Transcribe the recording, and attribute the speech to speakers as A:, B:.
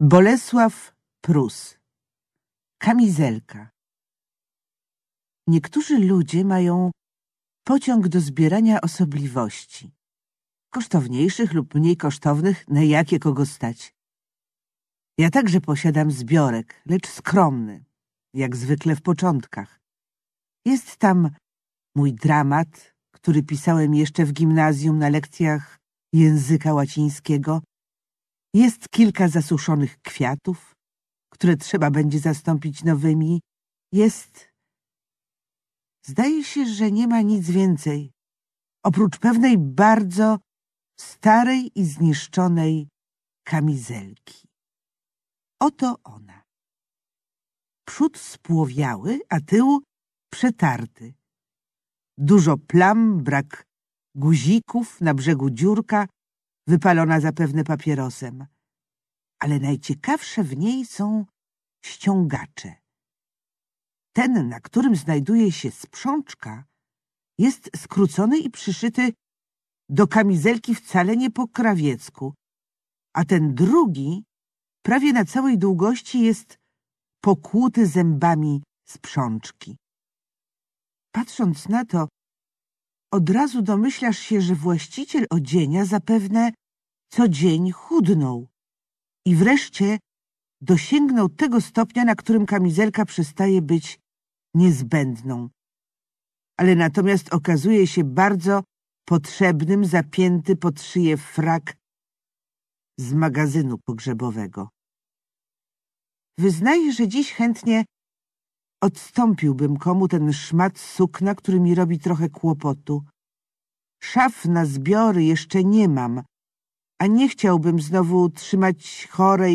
A: Bolesław Prus Kamizelka Niektórzy ludzie mają pociąg do zbierania osobliwości, kosztowniejszych lub mniej kosztownych, na jakie kogo stać. Ja także posiadam zbiorek, lecz skromny, jak zwykle w początkach. Jest tam mój dramat, który pisałem jeszcze w gimnazjum na lekcjach języka łacińskiego, jest kilka zasuszonych kwiatów, które trzeba będzie zastąpić nowymi. Jest... Zdaje się, że nie ma nic więcej, oprócz pewnej bardzo starej i zniszczonej kamizelki. Oto ona. Przód spłowiały, a tył przetarty. Dużo plam, brak guzików na brzegu dziurka, wypalona zapewne papierosem. Ale najciekawsze w niej są ściągacze. Ten, na którym znajduje się sprzączka, jest skrócony i przyszyty do kamizelki wcale nie po krawiecku, a ten drugi prawie na całej długości jest pokłuty zębami sprzączki. Patrząc na to, od razu domyślasz się, że właściciel odzienia zapewne co dzień chudnął i wreszcie dosięgnął tego stopnia, na którym kamizelka przestaje być niezbędną. Ale natomiast okazuje się bardzo potrzebnym zapięty pod szyję frak z magazynu pogrzebowego. Wyznaję, że dziś chętnie Odstąpiłbym komu ten szmat sukna, który mi robi trochę kłopotu. Szaf na zbiory jeszcze nie mam, a nie chciałbym znowu trzymać chorej